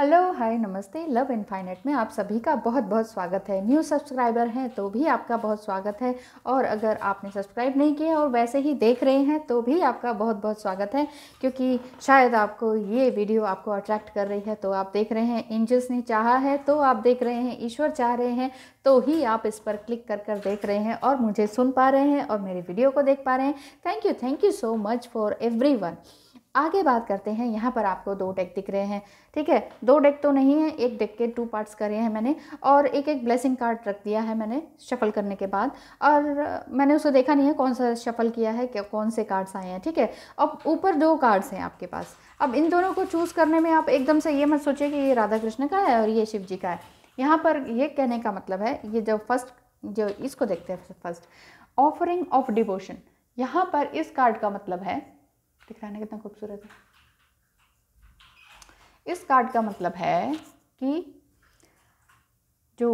hello hi नमस्ते love infinite में आप सभी का बहुत बहुत स्वागत है न्यू सब्सक्राइबर हैं तो भी आपका बहुत स्वागत है और अगर आपने सब्सक्राइब नहीं किया और वैसे ही देख रहे हैं तो भी आपका बहुत बहुत स्वागत है क्योंकि शायद आपको ये वीडियो आपको अट्रैक्ट कर रही है तो आप देख रहे हैं एंजल्स ने चाहा है तो आप देख रहे हैं ईश्वर चाह रहे हैं तो ही आप इस पर क्लिक कर कर देख रहे हैं और मुझे सुन पा रहे हैं और मेरी वीडियो को देख पा रहे हैं thank you thank you so much for every आगे बात करते हैं यहाँ पर आपको दो डेक दिख रहे हैं ठीक है दो डेक तो नहीं है एक डेक के टू पार्ट्स करे हैं मैंने और एक एक ब्लेसिंग कार्ड रख दिया है मैंने शफल करने के बाद और मैंने उसको देखा नहीं है कौन सा शफल किया है कौन से कार्ड्स आए हैं ठीक है अब ऊपर दो कार्ड्स हैं आपके पास अब इन दोनों को चूज़ करने में आप एकदम से ये मत सोचिए कि ये राधा कृष्ण का है और ये शिव जी का है यहाँ पर ये कहने का मतलब है ये जो फर्स्ट जो इसको देखते हैं फर्स्ट ऑफरिंग ऑफ डिवोशन यहाँ पर इस कार्ड का मतलब है दिखाना कितना खूबसूरत है इस कार्ड का मतलब है कि जो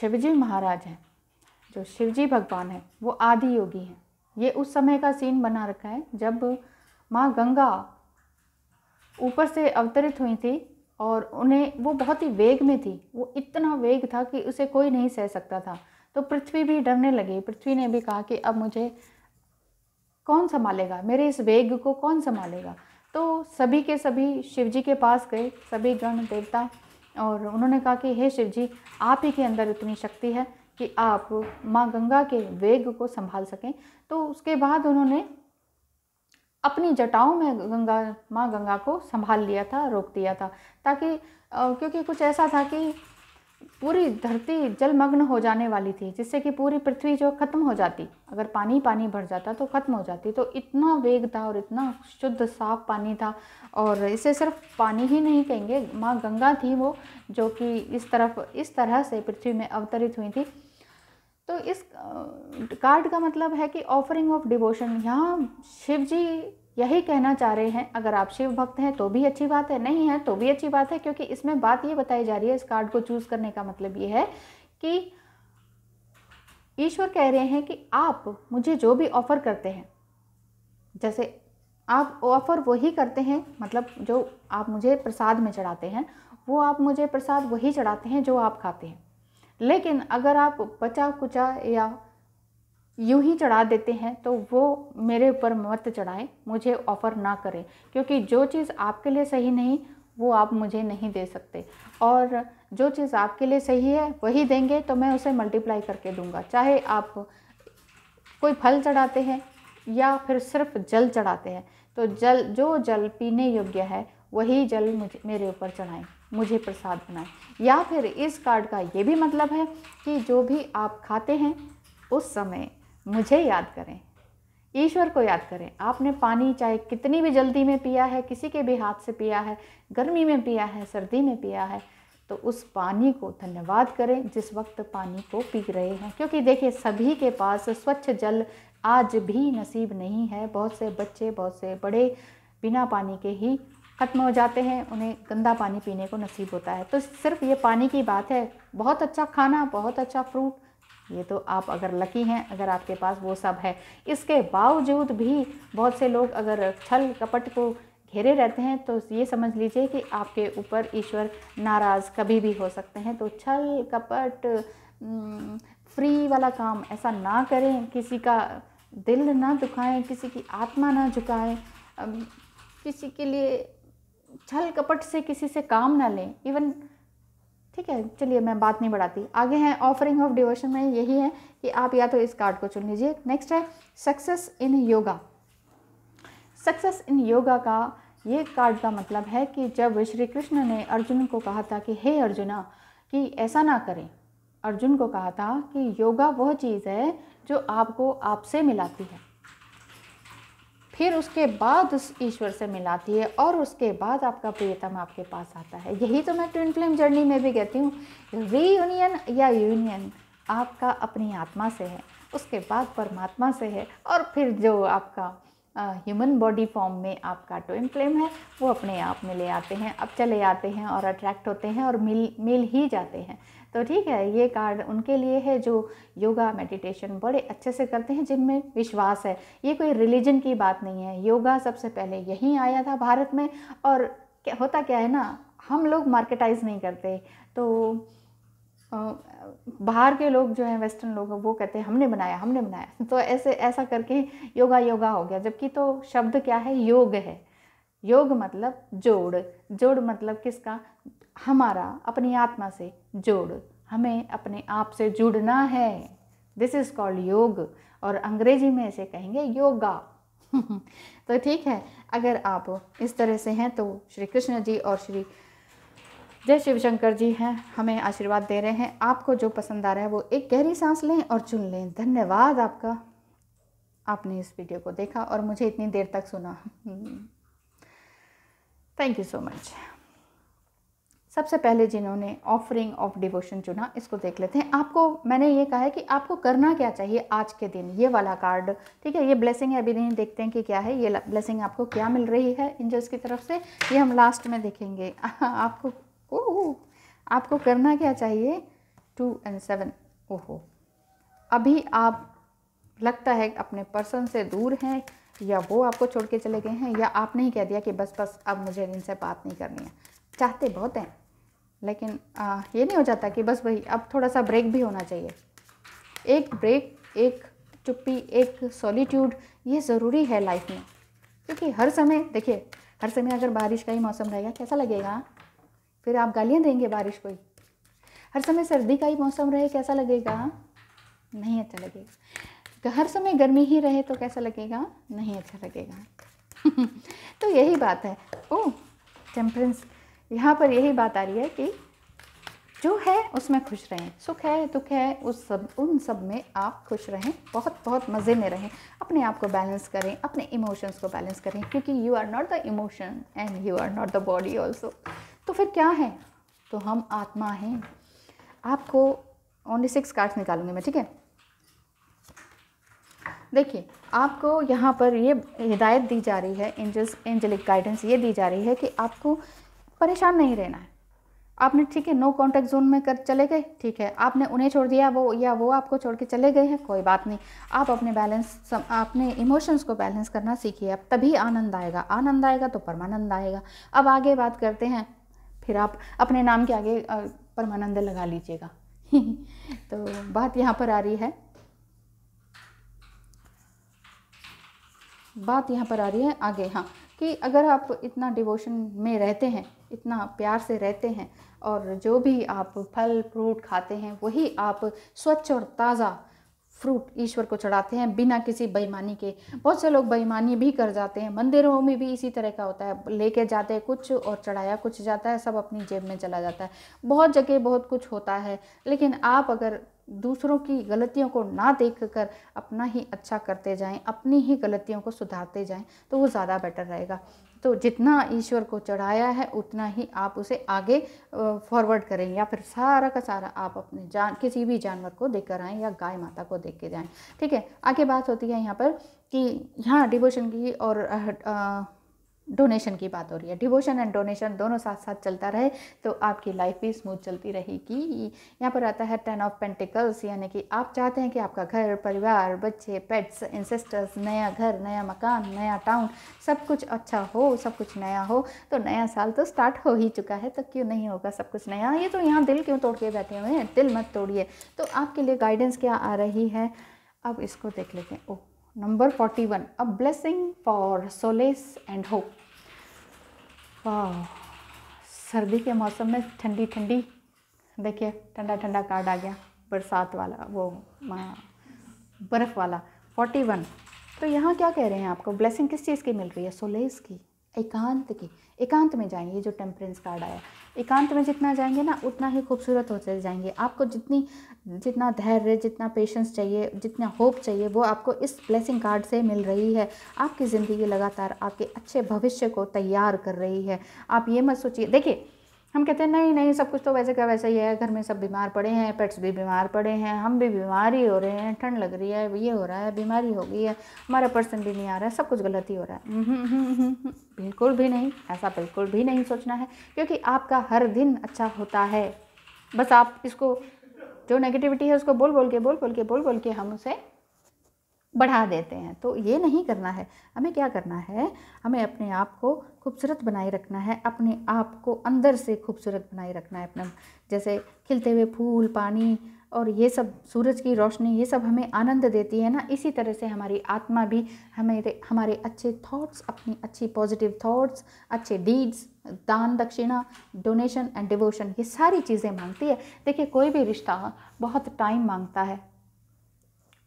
शिवजी महाराज हैं जो शिवजी भगवान हैं वो आदि योगी हैं ये उस समय का सीन बना रखा है जब माँ गंगा ऊपर से अवतरित हुई थी और उन्हें वो बहुत ही वेग में थी वो इतना वेग था कि उसे कोई नहीं सह सकता था तो पृथ्वी भी डरने लगी पृथ्वी ने भी कहा कि अब मुझे कौन संभालेगा मेरे इस वेग को कौन संभालेगा तो सभी के सभी शिव जी के पास गए सभी गण देवता और उन्होंने कहा कि हे शिव जी आप ही के अंदर इतनी शक्ति है कि आप माँ गंगा के वेग को संभाल सकें तो उसके बाद उन्होंने अपनी जटाओं में गंगा माँ गंगा को संभाल लिया था रोक दिया था ताकि क्योंकि कुछ ऐसा था कि पूरी धरती जलमग्न हो जाने वाली थी जिससे कि पूरी पृथ्वी जो खत्म हो जाती अगर पानी पानी भर जाता तो ख़त्म हो जाती तो इतना वेग था और इतना शुद्ध साफ पानी था और इसे सिर्फ पानी ही नहीं कहेंगे माँ गंगा थी वो जो कि इस तरफ इस तरह से पृथ्वी में अवतरित हुई थी तो इस कार्ड का मतलब है कि ऑफरिंग ऑफ डिवोशन यहाँ शिव जी यही कहना चाह रहे हैं अगर आप शिव भक्त हैं तो भी अच्छी बात है नहीं है तो भी अच्छी बात है क्योंकि इसमें बात ये बताई जा रही है इस कार्ड को चूज़ करने का मतलब ये है कि ईश्वर कह रहे हैं कि आप मुझे जो भी ऑफ़र करते हैं जैसे आप ऑफ़र वही करते हैं मतलब जो आप मुझे प्रसाद में चढ़ाते हैं वो आप मुझे प्रसाद वही चढ़ाते हैं जो आप खाते हैं लेकिन अगर आप बचा कुचा या यूं ही चढ़ा देते हैं तो वो मेरे ऊपर मत चढ़ाएं मुझे ऑफ़र ना करें क्योंकि जो चीज़ आपके लिए सही नहीं वो आप मुझे नहीं दे सकते और जो चीज़ आपके लिए सही है वही देंगे तो मैं उसे मल्टीप्लाई करके दूंगा चाहे आप कोई फल चढ़ाते हैं या फिर सिर्फ जल चढ़ाते हैं तो जल जो जल पीने योग्य है वही जल मुझे मेरे ऊपर चढ़ाएं मुझे प्रसाद बनाएं या फिर इस कार्ड का ये भी मतलब है कि जो भी आप खाते हैं उस समय मुझे याद करें ईश्वर को याद करें आपने पानी चाहे कितनी भी जल्दी में पिया है किसी के भी हाथ से पिया है गर्मी में पिया है सर्दी में पिया है तो उस पानी को धन्यवाद करें जिस वक्त पानी को पी रहे हैं क्योंकि देखिए सभी के पास स्वच्छ जल आज भी नसीब नहीं है बहुत से बच्चे बहुत से बड़े बिना पानी के ही ख़त्म हो जाते हैं उन्हें गंदा पानी पीने को नसीब होता है तो सिर्फ ये पानी की बात है बहुत अच्छा खाना बहुत अच्छा फ्रूट ये तो आप अगर लकी हैं अगर आपके पास वो सब है इसके बावजूद भी बहुत से लोग अगर छल कपट को घेरे रहते हैं तो ये समझ लीजिए कि आपके ऊपर ईश्वर नाराज़ कभी भी हो सकते हैं तो छल कपट फ्री वाला काम ऐसा ना करें किसी का दिल ना दुखाएं किसी की आत्मा ना झुकाएं किसी के लिए छल कपट से किसी से काम ना लें इवन ठीक है चलिए मैं बात नहीं बढ़ाती आगे हैं ऑफरिंग ऑफ डिवोशन में यही है कि आप या तो इस कार्ड को चुन लीजिए नेक्स्ट है success in yoga success in yoga का ये कार्ड का मतलब है कि जब श्री कृष्ण ने अर्जुन को कहा था कि हे अर्जुना कि ऐसा ना करें अर्जुन को कहा था कि योगा वह चीज़ है जो आपको आपसे मिलाती है फिर उसके बाद उस ईश्वर से मिलाती है और उसके बाद आपका प्रियतम आपके पास आता है यही तो मैं ट्विन फ्लेम जर्नी में भी कहती हूँ रीयूनियन या यूनियन आपका अपनी आत्मा से है उसके बाद परमात्मा से है और फिर जो आपका ह्यूमन बॉडी फॉर्म में आपका ट्विन फ्लेम है वो अपने आप में ले आते हैं अब चले आते हैं और अट्रैक्ट होते हैं और मिल मिल ही जाते हैं तो ठीक है ये कार्ड उनके लिए है जो योगा मेडिटेशन बड़े अच्छे से करते हैं जिनमें विश्वास है ये कोई रिलीजन की बात नहीं है योगा सबसे पहले यहीं आया था भारत में और क्या होता क्या है ना हम लोग मार्केटाइज नहीं करते तो बाहर के लोग जो हैं वेस्टर्न लोग वो कहते हैं हमने बनाया हमने बनाया तो ऐसे ऐसा करके योगा योगा हो गया जबकि तो शब्द क्या है योग है योग मतलब जोड़ जोड़ मतलब किसका हमारा अपनी आत्मा से जोड़ हमें अपने आप से जुड़ना है दिस इज़ कॉल्ड योग और अंग्रेजी में इसे कहेंगे योगा तो ठीक है अगर आप इस तरह से हैं तो श्री कृष्ण जी और श्री जय शिव शंकर जी हैं हमें आशीर्वाद दे रहे हैं आपको जो पसंद आ रहा है वो एक गहरी सांस लें और चुन लें धन्यवाद आपका आपने इस वीडियो को देखा और मुझे इतनी देर तक सुना थैंक यू सो मच सबसे पहले जिन्होंने ऑफरिंग ऑफ डिवोशन चुना इसको देख लेते हैं आपको मैंने ये कहा है कि आपको करना क्या चाहिए आज के दिन ये वाला कार्ड ठीक है ये ब्लेसिंग है अभी नहीं देखते हैं कि क्या है ये ब्लेसिंग आपको क्या मिल रही है इंजर्स की तरफ से ये हम लास्ट में देखेंगे आपको ओह आपको करना क्या चाहिए टू एंड सेवन ओहो अभी आप लगता है अपने पर्सन से दूर हैं या वो आपको छोड़ के चले गए हैं या आपने ही कह दिया कि बस बस अब मुझे इनसे बात नहीं करनी है चाहते बहुत हैं लेकिन आ, ये नहीं हो जाता कि बस वही अब थोड़ा सा ब्रेक भी होना चाहिए एक ब्रेक एक चुप्पी एक सॉलीट्यूड ये ज़रूरी है लाइफ में क्योंकि हर समय देखिए हर समय अगर बारिश का ही मौसम रहेगा कैसा लगेगा फिर आप गालियाँ देंगे बारिश को ही हर समय सर्दी का ही मौसम रहे कैसा लगेगा नहीं अच्छा लगेगा तो हर समय गर्मी ही रहे तो कैसा लगेगा नहीं अच्छा लगेगा तो यही बात है ओ टेम्परेंस यहाँ पर यही बात आ रही है कि जो है उसमें खुश रहें सुख है दुख है उस सब उन सब में आप खुश रहें बहुत बहुत मज़े में रहें अपने आप को बैलेंस करें अपने इमोशंस को बैलेंस करें क्योंकि you are not the emotion and you are not the body also तो फिर क्या है तो हम आत्मा हैं आपको ओनली सिक्स कार्ड्स निकालूंगी मैं ठीक है देखिए आपको यहाँ पर ये हिदायत दी जा रही है एंजल्स एंजलिक गाइडेंस ये दी जा रही है कि आपको परेशान नहीं रहना है आपने ठीक है नो कॉन्टैक्ट जोन में कर चले गए ठीक है आपने उन्हें छोड़ दिया वो या वो आपको छोड़ के चले गए हैं कोई बात नहीं आप अपने बैलेंस सम, अपने इमोशंस को बैलेंस करना सीखिए अब तभी आनंद आएगा आनंद आएगा तो परमानंद आएगा अब आगे बात करते हैं फिर आप अपने नाम के आगे परमानंद लगा लीजिएगा तो बात यहाँ पर आ रही है बात यहाँ पर आ रही है आगे हाँ कि अगर आप इतना डिवोशन में रहते हैं इतना प्यार से रहते हैं और जो भी आप फल फ्रूट खाते हैं वही आप स्वच्छ और ताज़ा फ्रूट ईश्वर को चढ़ाते हैं बिना किसी बेईमानी के बहुत से लोग बेईमानी भी कर जाते हैं मंदिरों में भी इसी तरह का होता है लेके जाते हैं कुछ और चढ़ाया कुछ जाता है सब अपनी जेब में चला जाता है बहुत जगह बहुत कुछ होता है लेकिन आप अगर दूसरों की गलतियों को ना देख कर अपना ही अच्छा करते जाएं अपनी ही गलतियों को सुधारते जाएं तो वो ज़्यादा बेटर रहेगा तो जितना ईश्वर को चढ़ाया है उतना ही आप उसे आगे फॉरवर्ड करें या फिर सारा का सारा आप अपने जान किसी भी जानवर को देख कर आएँ या गाय माता को देख के जाएँ ठीक है आगे बात होती है यहाँ पर कि यहाँ डिवोशन की और आ, आ, डोनेशन की बात हो रही है डिवोशन एंड डोनेशन दोनों साथ साथ चलता रहे तो आपकी लाइफ भी स्मूथ चलती रहेगी यहाँ पर आता है टेन ऑफ पेंटिकल्स यानी कि आप चाहते हैं कि आपका घर परिवार बच्चे पेट्स इंसेस्टर्स नया घर नया मकान नया टाउन सब कुछ अच्छा हो सब कुछ नया हो तो नया साल तो स्टार्ट हो ही चुका है तो क्यों नहीं होगा सब कुछ नया ये तो यहाँ दिल क्यों तोड़ के बैठे हुए हैं दिल मत तोड़िए तो आपके लिए गाइडेंस क्या आ रही है अब इसको देख लेते हैं okay number forty one a blessing for solace and hope सर्दी के मौसम में ठंडी ठंडी देखिए ठंडा ठंडा कार्ड आ गया बरसात वाला वो बर्फ़ वाला फोर्टी वन तो यहाँ क्या कह रहे हैं आपको ब्लेसिंग किस चीज़ की मिल रही है सोलेस की एकांत की एकांत में जाएंगे ये जो टेम्परेंस कार्ड आया एकांत में जितना जाएंगे ना उतना ही खूबसूरत होते जाएंगे आपको जितनी जितना धैर्य जितना पेशेंस चाहिए जितना होप चाहिए वो आपको इस ब्लेसिंग कार्ड से मिल रही है आपकी ज़िंदगी लगातार आपके अच्छे भविष्य को तैयार कर रही है आप ये मत सोचिए देखिए हम कहते हैं नहीं नहीं सब कुछ तो वैसे का वैसा ही है घर में सब बीमार पड़े हैं पेट्स भी बीमार पड़े हैं हम भी बीमार ही हो रहे हैं ठंड लग रही है ये हो रहा है बीमारी हो गई है हमारा पर्सन भी नहीं आ रहा है सब कुछ गलत ही हो रहा है हम्म, हम्म, हम्म, बिल्कुल भी नहीं ऐसा बिल्कुल भी नहीं सोचना है क्योंकि आपका हर दिन अच्छा होता है बस आप इसको जो नेगेटिविटी है उसको बोल बोल के बोल बोल के बोल बोल के हम उसे बढ़ा देते हैं तो ये नहीं करना है हमें क्या करना है हमें अपने आप को खूबसूरत बनाए रखना है अपने आप को अंदर से खूबसूरत बनाए रखना है अपना जैसे खिलते हुए फूल पानी और ये सब सूरज की रोशनी ये सब हमें आनंद देती है ना इसी तरह से हमारी आत्मा भी हमें हमारे अच्छे थॉट्स अपनी अच्छी पॉजिटिव थॉट्स अच्छे डीड्स दान दक्षिणा डोनेशन एंड डिवोशन ये सारी चीज़ें मांगती है देखिए कोई भी रिश्ता बहुत टाइम मांगता है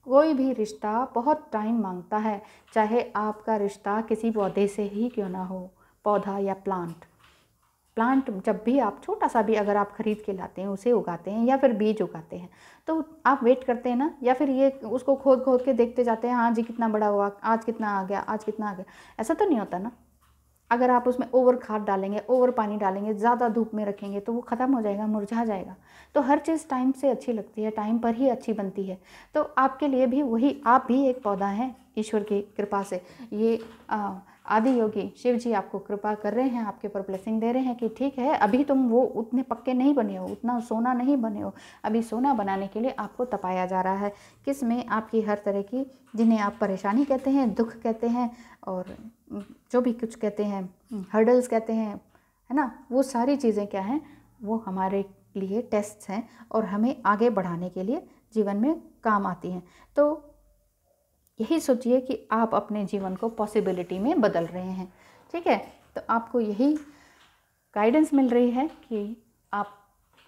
कोई भी रिश्ता बहुत टाइम मांगता है चाहे आपका रिश्ता किसी पौधे से ही क्यों ना हो पौधा या प्लांट प्लांट जब भी आप छोटा सा भी अगर आप ख़रीद के लाते हैं उसे उगाते हैं या फिर बीज उगाते हैं तो आप वेट करते हैं ना या फिर ये उसको खोद खोद के देखते जाते हैं हाँ जी कितना बड़ा हुआ आज कितना आ गया आज कितना आ गया ऐसा तो नहीं होता ना अगर आप उसमें ओवर खाद डालेंगे ओवर पानी डालेंगे ज़्यादा धूप में रखेंगे तो वो ख़त्म हो जाएगा मुरझा जाएगा तो हर चीज़ टाइम से अच्छी लगती है टाइम पर ही अच्छी बनती है तो आपके लिए भी वही आप भी एक पौधा हैं ईश्वर की कृपा से ये आदि योगी शिव जी आपको कृपा कर रहे हैं आपके ऊपर ब्लेसिंग दे रहे हैं कि ठीक है अभी तुम वो उतने पक्के नहीं बने हो उतना सोना नहीं बने हो अभी सोना बनाने के लिए आपको तपाया जा रहा है किस में आपकी हर तरह की जिन्हें आप परेशानी कहते हैं दुख कहते हैं और जो भी कुछ कहते हैं हर्डल्स कहते हैं है ना वो सारी चीज़ें क्या हैं वो हमारे लिए टेस्ट हैं और हमें आगे बढ़ाने के लिए जीवन में काम आती हैं तो यही सोचिए कि आप अपने जीवन को पॉसिबिलिटी में बदल रहे हैं ठीक है तो आपको यही गाइडेंस मिल रही है कि आप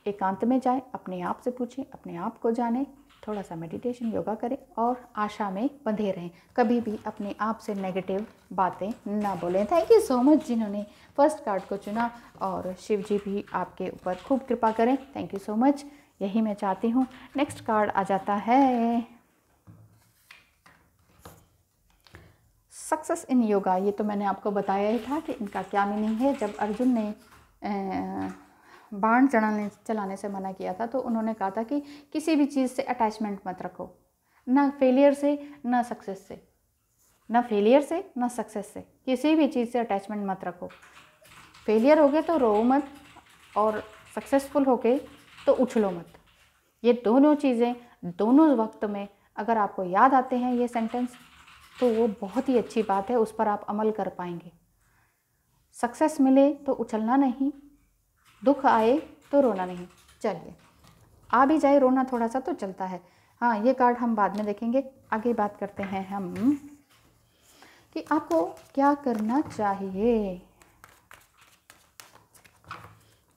एकांत में जाएं अपने आप से पूछें अपने आप को जानें थोड़ा सा मेडिटेशन योगा करें और आशा में बंधे रहें कभी भी अपने आप से नेगेटिव बातें ना बोलें थैंक यू सो मच जिन्होंने फर्स्ट कार्ड को चुना और शिव जी भी आपके ऊपर खूब कृपा करें थैंक यू सो मच यही मैं चाहती हूँ नेक्स्ट कार्ड आ जाता है सक्सेस इन योगा ये तो मैंने आपको बताया ही था कि इनका क्या मीनिंग है जब अर्जुन ने बाण चढ़ाने चलाने से मना किया था तो उन्होंने कहा था कि किसी भी चीज़ से अटैचमेंट मत रखो ना फेलियर से ना सक्सेस से ना फेलियर से ना सक्सेस से किसी भी चीज़ से अटैचमेंट मत रखो फेलियर हो गए तो रो मत और सक्सेसफुल हो गए तो उछलो मत ये दोनों चीज़ें दोनों वक्त में अगर आपको याद आते हैं ये सेंटेंस तो वो बहुत ही अच्छी बात है उस पर आप अमल कर पाएंगे सक्सेस मिले तो उछलना नहीं दुख आए तो रोना नहीं चलिए आ भी जाए रोना थोड़ा सा तो चलता है हाँ ये कार्ड हम बाद में देखेंगे आगे बात करते हैं हम कि आपको क्या करना चाहिए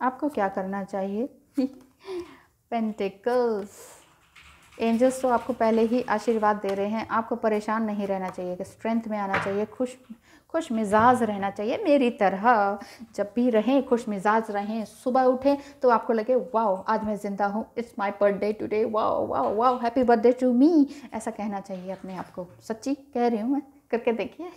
आपको क्या करना चाहिए पेंटिकल्स एंजल्स तो आपको पहले ही आशीर्वाद दे रहे हैं आपको परेशान नहीं रहना चाहिए कि स्ट्रेंथ में आना चाहिए खुश खुश मिजाज रहना चाहिए मेरी तरह जब भी रहें खुश मिजाज रहें सुबह उठें तो आपको लगे वाओ आज मैं ज़िंदा हूँ it's my birthday today wow wow wow happy birthday to me ऐसा कहना चाहिए अपने आप को सच्ची कह रही हूँ मैं करके देखिए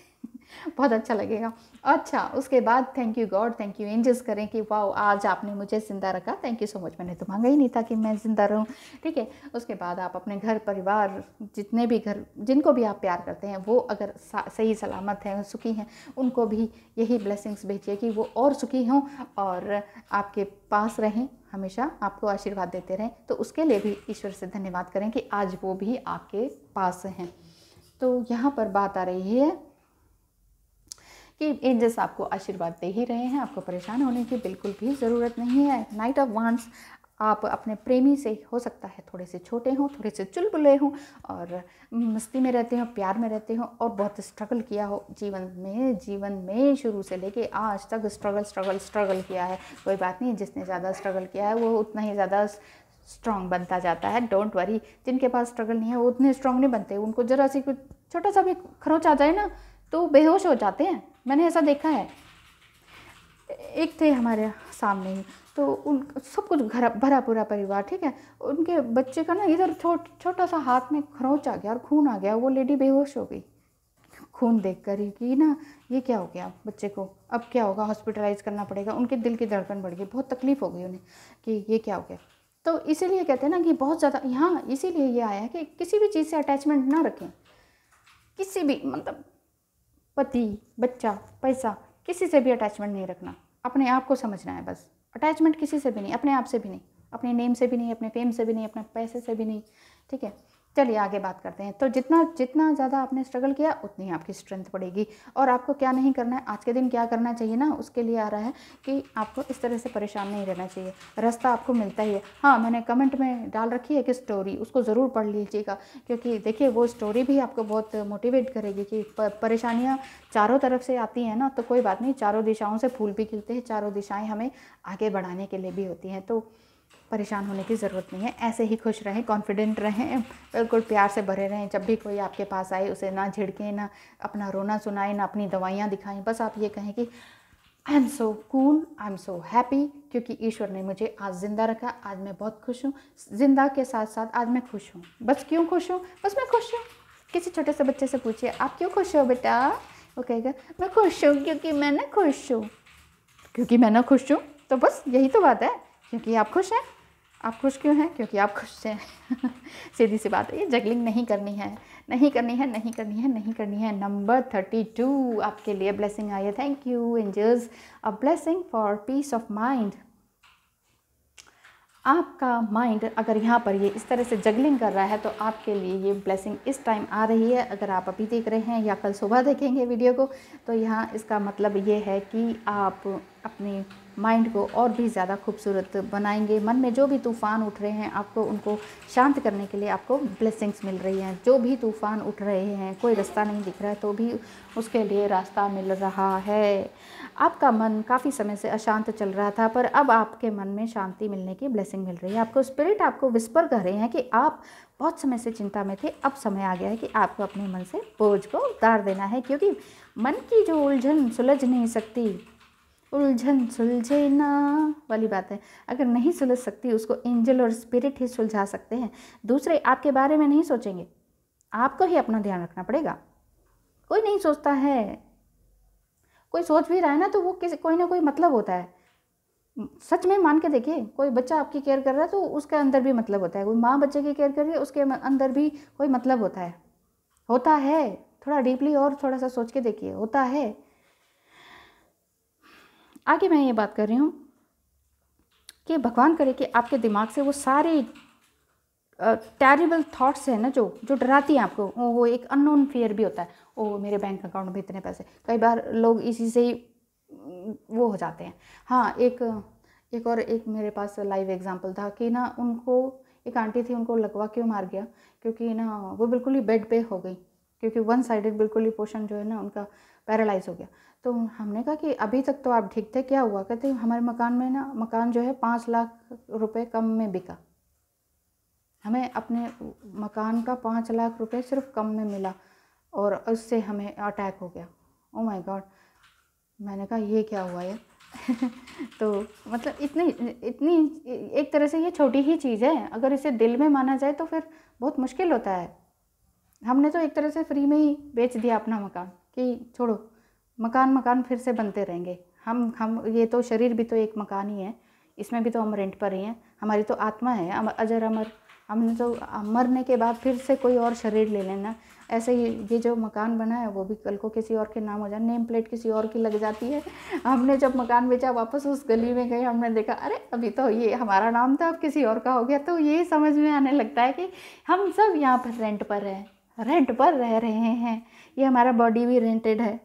बहुत अच्छा लगेगा अच्छा उसके बाद thank you God thank you angels करें कि वाह आज आपने मुझे ज़िंदा रखा थैंक यू सो मच मैंने तो मांगा ही नहीं था कि मैं ज़िंदा रहूँ ठीक है उसके बाद आप अपने घर परिवार जितने भी घर जिनको भी आप प्यार करते हैं वो अगर सही सलामत हैं सुखी हैं उनको भी यही ब्लेसिंग्स भेजिए कि वो और सुखी हों और आपके पास रहें हमेशा आपको आशीर्वाद देते रहें तो उसके लिए भी ईश्वर से धन्यवाद करें कि आज वो भी आपके पास हैं तो यहाँ पर बात आ रही है कि एंजल्स आपको आशीर्वाद दे ही रहे हैं आपको परेशान होने की बिल्कुल भी ज़रूरत नहीं है नाइट ऑफ वांस आप अपने प्रेमी से हो सकता है थोड़े से छोटे हों थोड़े से चुलबुले हों और मस्ती में रहते हों प्यार में रहते हों और बहुत स्ट्रगल किया हो जीवन में जीवन में शुरू से लेके आज तक स्ट्रगल स्ट्रगल स्ट्रगल किया है कोई बात नहीं जिसने ज़्यादा स्ट्रगल किया है वो उतना ही ज़्यादा स्ट्रांग बनता जाता है डोंट वरी जिनके पास स्ट्रगल नहीं है वो उतने स्ट्रांग नहीं बनते उनको ज़रा सी कुछ छोटा सा भी खरोच आ जाए ना तो बेहोश हो जाते हैं मैंने ऐसा देखा है एक थे हमारे सामने ही तो उन सब कुछ घर भरा पूरा परिवार ठीक है उनके बच्चे का ना इधर छो, छोटा सा हाथ में खरोंच आ गया और खून आ गया वो लेडी बेहोश हो गई खून देख कर ही कि ना ये क्या हो गया बच्चे को अब क्या होगा हॉस्पिटलाइज करना पड़ेगा उनके दिल की धड़कन बढ़ गई बहुत तकलीफ हो गई उन्हें कि ये क्या हो गया तो इसीलिए कहते हैं ना कि बहुत ज़्यादा यहाँ इसीलिए ये आया है कि किसी भी चीज़ से अटैचमेंट ना रखें किसी भी मतलब पति बच्चा पैसा किसी से भी अटैचमेंट नहीं रखना अपने आप को समझना है बस अटैचमेंट किसी से भी नहीं अपने आप से भी नहीं अपने नेम से भी नहीं अपने फेम से भी नहीं अपने पैसे से भी नहीं ठीक है चलिए आगे बात करते हैं तो जितना जितना ज़्यादा आपने स्ट्रगल किया उतनी आपकी स्ट्रेंथ बढ़ेगी और आपको क्या नहीं करना है आज के दिन क्या करना चाहिए ना उसके लिए आ रहा है कि आपको इस तरह से परेशान नहीं रहना चाहिए रास्ता आपको मिलता ही है हाँ मैंने कमेंट में डाल रखी है कि स्टोरी उसको ज़रूर पढ़ लीजिएगा क्योंकि देखिए वो स्टोरी भी आपको बहुत मोटिवेट करेगी कि परेशानियाँ चारों तरफ से आती हैं ना तो कोई बात नहीं चारों दिशाओं से फूल भी खिलते हैं चारों दिशाएँ हमें आगे बढ़ाने के लिए भी होती हैं तो परेशान होने की ज़रूरत नहीं है ऐसे ही खुश रहें कॉन्फिडेंट रहें बिल्कुल प्यार से भरे रहें जब भी कोई आपके पास आए उसे ना झिड़के ना अपना रोना सुनाए ना अपनी दवाइयाँ दिखाएं बस आप ये कहें कि I am so cool I am so happy क्योंकि ईश्वर ने मुझे आज ज़िंदा रखा आज मैं बहुत खुश हूँ ज़िंदा के साथ साथ आज मैं खुश हूँ बस क्यों खुश हूँ बस मैं खुश हूँ किसी छोटे से बच्चे से पूछिए आप क्यों खुश हो बेटा वो कहेगा मैं खुश हूँ क्योंकि मैं ना खुश हूँ क्योंकि मैं ना खुश हूँ तो बस यही तो बात है क्योंकि आप खुश हैं आप खुश क्यों हैं क्योंकि आप खुश हैं सीधी सी बात है ये जगलिंग नहीं करनी है नहीं करनी है नहीं करनी है नहीं करनी है नंबर थर्टी टू आपके लिए ब्लेसिंग आई है thank you angels a blessing for peace of mind आपका माइंड अगर यहाँ पर ये इस तरह से जगलिंग कर रहा है तो आपके लिए ये ब्लेसिंग इस टाइम आ रही है अगर आप अभी देख रहे हैं या कल सुबह देखेंगे वीडियो को तो यहाँ इसका मतलब ये है कि आप अपने माइंड को और भी ज़्यादा खूबसूरत बनाएंगे मन में जो भी तूफ़ान उठ रहे हैं आपको उनको शांत करने के लिए आपको ब्लेसिंग्स मिल रही हैं जो भी तूफ़ान उठ रहे हैं कोई रास्ता नहीं दिख रहा है तो भी उसके लिए रास्ता मिल रहा है आपका मन काफ़ी समय से अशांत चल रहा था पर अब आपके मन में शांति मिलने की ब्लेसिंग मिल रही है आपको स्पिरिट आपको विस्पर कर रहे हैं कि आप बहुत समय से चिंता में थे अब समय आ गया है कि आपको अपने मन से बोझ को उतार देना है क्योंकि मन की जो उलझन सुलझ नहीं सकती उलझन सुलझे ना वाली बात है अगर नहीं सुलझ सकती उसको एंजल और स्पिरिट ही सुलझा सकते हैं दूसरे आपके बारे में नहीं सोचेंगे आपको ही अपना ध्यान रखना पड़ेगा कोई नहीं सोचता है कोई सोच भी रहा है ना तो वो किसी कोई ना कोई मतलब होता है सच में मान के देखिए कोई बच्चा आपकी केयर कर रहा है तो उसके अंदर भी मतलब होता है कोई माँ बच्चे की केयर कर रही है उसके अंदर भी कोई मतलब होता है होता है थोड़ा डीपली और थोड़ा सा सोच के देखिए होता है आगे मैं ये बात कर रही हूँ कि भगवान करे कि आपके दिमाग से वो सारे टेरिबल थाट्स है ना जो जो डराती हैं आपको वो, वो एक अननोन फियर भी होता है ओ मेरे बैंक अकाउंट में इतने पैसे कई बार लोग इसी से ही वो हो जाते हैं हाँ एक एक और एक मेरे पास लाइव एग्जांपल था कि ना उनको एक आंटी थी उनको लगवा क्यों मार गया क्योंकि ना वो बिल्कुल ही बेड पे हो गई क्योंकि वन साइडेड बिल्कुल ही पोर्शन जो है ना उनका पैरालाइज हो गया तो हमने कहा कि अभी तक तो आप ठीक थे क्या हुआ कहते हमारे मकान में ना मकान जो है पाँच लाख रुपए कम में बिका हमें अपने मकान का पाँच लाख रुपए सिर्फ कम में मिला और उससे हमें अटैक हो गया ओ माय गॉड मैंने कहा ये क्या हुआ है तो मतलब इतनी इतनी एक तरह से ये छोटी ही चीज़ है अगर इसे दिल में माना जाए तो फिर बहुत मुश्किल होता है हमने तो एक तरह से फ्री में ही बेच दिया अपना मकान कि छोड़ो मकान मकान फिर से बनते रहेंगे हम हम ये तो शरीर भी तो एक मकान ही है इसमें भी तो हम रेंट पर ही हैं हमारी तो आत्मा है अमर अजर अमर हमने तो मरने के बाद फिर से कोई और शरीर ले लेना ऐसे ही ये जो मकान बना है वो भी कल को किसी और के नाम हो जाए नेम प्लेट किसी और की लग जाती है हमने जब मकान बेचा वापस उस गली में गए हमने देखा अरे अभी तो ये हमारा नाम था अब किसी और का हो गया तो ये समझ में आने लगता है कि हम सब यहाँ पर रेंट पर हैं रेंट पर रह रहे हैं ये हमारा बॉडी भी रेंटेड है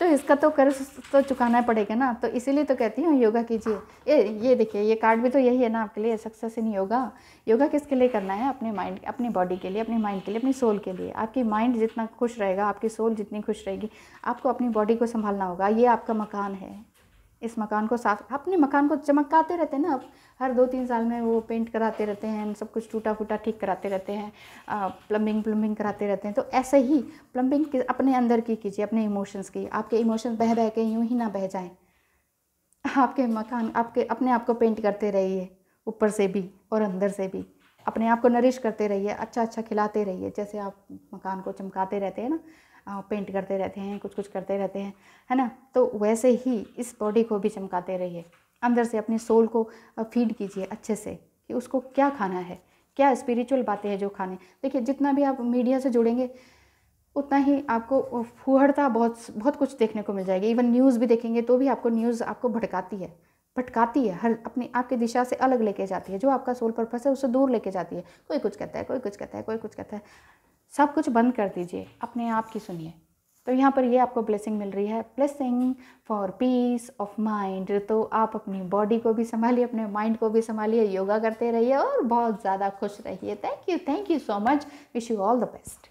तो इसका तो कर्ज तो चुकाना पड़ेगा ना तो इसीलिए तो कहती हूँ योगा कीजिए ये ये देखिए ये कार्ड भी तो यही है ना आपके लिए सक्सेस इन योगा योगा किसके लिए करना है अपने माइंड अपनी बॉडी के लिए अपने माइंड के लिए अपनी सोल के लिए आपकी माइंड जितना खुश रहेगा आपकी सोल जितनी खुश रहेगी आपको अपनी बॉडी को संभालना होगा ये आपका मकान है इस मकान को साफ अपने मकान को चमकाते रहते हैं ना अब हर दो तीन साल में वो पेंट कराते रहते हैं सब कुछ टूटा फूटा ठीक कराते रहते हैं प्लम्बिंग प्लम्बिंग कराते रहते हैं तो ऐसे ही प्लम्बिंग अपने अंदर की कीजिए अपने इमोशंस की आपके इमोशंस बह बह के यूं ही ना बह जाएं आपके मकान आपके अपने आप को पेंट करते रहिए ऊपर से भी और अंदर से भी अपने आप को नरिश करते रहिए अच्छा अच्छा खिलाते रहिए जैसे आप मकान को चमकाते रहते हैं ना पेंट करते रहते हैं कुछ कुछ करते रहते हैं है ना तो वैसे ही इस बॉडी को भी चमकाते रहिए अंदर से अपने सोल को फीड कीजिए अच्छे से कि उसको क्या खाना है क्या स्पिरिचुअल बातें हैं जो खाने देखिए जितना भी आप मीडिया से जुड़ेंगे उतना ही आपको फूहड़ता बहुत बहुत कुछ देखने को मिल जाएगी इवन न्यूज़ भी देखेंगे तो भी आपको न्यूज़ आपको भटकाती है भटकाती है हर अपने आपके दिशा से अलग लेके जाती है जो आपका सोल पर्पस है उससे दूर लेके जाती है कोई कुछ कहता है कोई कुछ कहता है कोई कुछ कहता है सब कुछ बंद कर दीजिए अपने आप की सुनिए तो यहाँ पर ये आपको ब्लेसिंग मिल रही है blessing for peace of mind तो आप अपनी बॉडी को भी संभालिए अपने माइंड को भी संभालिए योगा करते रहिए और बहुत ज़्यादा खुश रहिए thank you thank you so much wish you all the best